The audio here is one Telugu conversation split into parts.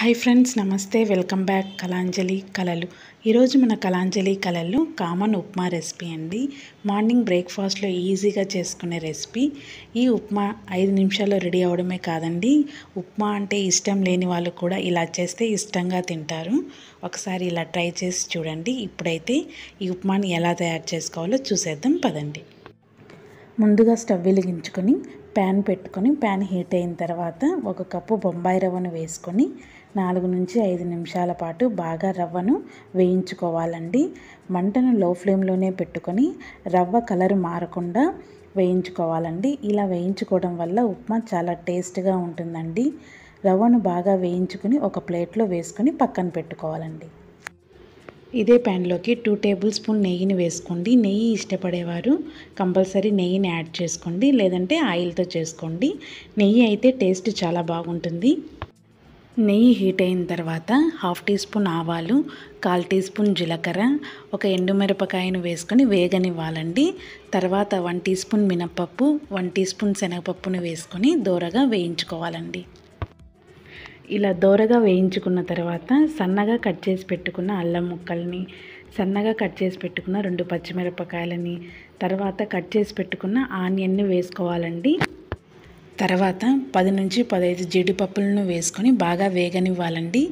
హాయ్ ఫ్రెండ్స్ నమస్తే వెల్కమ్ బ్యాక్ కళాంజలి కళలు ఈరోజు మన కళాంజలి కళల్లో కామన్ ఉప్మా రెసిపీ అండి మార్నింగ్ బ్రేక్ఫాస్ట్లో ఈజీగా చేసుకునే రెసిపీ ఈ ఉప్మా ఐదు నిమిషాల్లో రెడీ అవడమే కాదండి ఉప్మా అంటే ఇష్టం లేని వాళ్ళు కూడా ఇలా చేస్తే ఇష్టంగా తింటారు ఒకసారి ఇలా ట్రై చేసి చూడండి ఇప్పుడైతే ఈ ఉప్మాని ఎలా తయారు చేసుకోవాలో చూసేద్దాం పదండి ముందుగా స్టవ్ వెలిగించుకొని ప్యాన్ పెట్టుకొని ప్యాన్ హీట్ అయిన తర్వాత ఒక కప్పు బొంబాయి రవ్వను వేసుకొని నాలుగు నుంచి ఐదు నిమిషాల పాటు బాగా రవ్వను వేయించుకోవాలండి మంటను లో ఫ్లేమ్లోనే పెట్టుకొని రవ్వ కలర్ మారకుండా వేయించుకోవాలండి ఇలా వేయించుకోవడం వల్ల ఉప్మా చాలా టేస్ట్గా ఉంటుందండి రవ్వను బాగా వేయించుకుని ఒక ప్లేట్లో వేసుకొని పక్కన పెట్టుకోవాలండి ఇదే ప్యాన్లోకి టూ టేబుల్ స్పూన్ నెయ్యిని వేసుకోండి నెయ్యి ఇష్టపడేవారు కంపల్సరీ నెయ్యిని యాడ్ చేసుకోండి లేదంటే ఆయిల్తో చేసుకోండి నెయ్యి అయితే టేస్ట్ చాలా బాగుంటుంది నెయ్యి హీట్ అయిన తర్వాత హాఫ్ టీ స్పూన్ ఆవాలు కాల్ టీ స్పూన్ జీలకర్ర ఒక ఎండుమిరపకాయను వేసుకొని వేగనివ్వాలండి తర్వాత వన్ టీ స్పూన్ మినప్పప్పు వన్ టీ స్పూన్ శనగపప్పును వేసుకొని దోరగా వేయించుకోవాలండి ఇలా దోరగా వేయించుకున్న తర్వాత సన్నగా కట్ చేసి పెట్టుకున్న అల్లం ముక్కల్ని సన్నగా కట్ చేసి పెట్టుకున్న రెండు పచ్చిమిరపకాయలని తర్వాత కట్ చేసి పెట్టుకున్న ఆనియన్ని వేసుకోవాలండి తర్వాత పది నుంచి పదహైదు జీడిపప్పులను వేసుకొని బాగా వేగనివ్వాలండి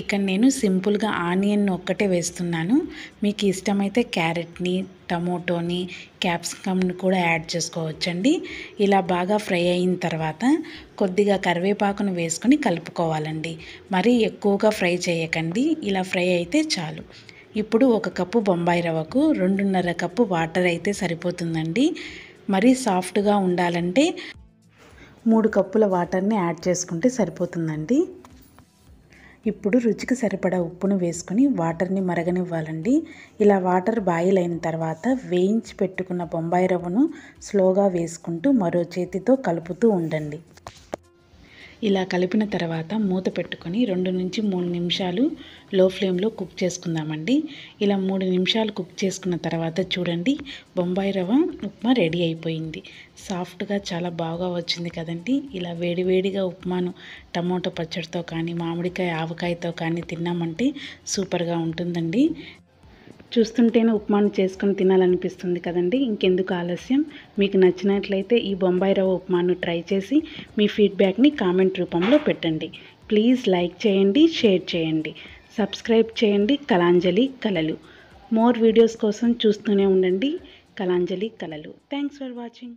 ఇక్కడ నేను సింపుల్గా ఆనియన్ ఒక్కటే వేస్తున్నాను మీకు ఇష్టమైతే క్యారెట్ని టమోటోని క్యాప్సికమ్ని కూడా యాడ్ చేసుకోవచ్చండి ఇలా బాగా ఫ్రై అయిన తర్వాత కొద్దిగా కరివేపాకును వేసుకొని కలుపుకోవాలండి మరీ ఎక్కువగా ఫ్రై చేయకండి ఇలా ఫ్రై అయితే చాలు ఇప్పుడు ఒక కప్పు బొంబాయి రవ్వకు రెండున్నర కప్పు వాటర్ అయితే సరిపోతుందండి మరీ సాఫ్ట్గా ఉండాలంటే మూడు కప్పుల వాటర్ని యాడ్ చేసుకుంటే సరిపోతుందండి ఇప్పుడు రుచికి సరిపడా ఉప్పును వేసుకుని వాటర్ని మరగనివ్వాలండి ఇలా వాటర్ బాయిల్ అయిన తర్వాత వేయించి పెట్టుకున్న బొంబాయి రవ్వను స్లోగా వేసుకుంటూ మరో చేతితో కలుపుతూ ఉండండి ఇలా కలిపిన తర్వాత మూత పెట్టుకొని రెండు నుంచి మూడు నిమిషాలు లో ఫ్లేమ్లో కుక్ చేసుకుందామండి ఇలా మూడు నిమిషాలు కుక్ చేసుకున్న తర్వాత చూడండి బొంబాయి రవ్వ ఉప్మా రెడీ అయిపోయింది సాఫ్ట్గా చాలా బాగా వచ్చింది కదండి ఇలా వేడివేడిగా ఉప్మాను టమాటో పచ్చడితో కానీ మామిడికాయ ఆవకాయతో కానీ తిన్నామంటే సూపర్గా ఉంటుందండి చూస్తుంటేనే ఉప్మాను చేసుకొని తినాలనిపిస్తుంది కదండి ఇంకెందుకు ఆలస్యం మీకు నచ్చినట్లయితే ఈ బొంబాయి రవ్వ ఉప్మాను ట్రై చేసి మీ ఫీడ్బ్యాక్ని కామెంట్ రూపంలో పెట్టండి ప్లీజ్ లైక్ చేయండి షేర్ చేయండి సబ్స్క్రైబ్ చేయండి కలాంజలి కళలు మోర్ వీడియోస్ కోసం చూస్తూనే ఉండండి కలాంజలి కళలు థ్యాంక్స్ ఫర్ వాచింగ్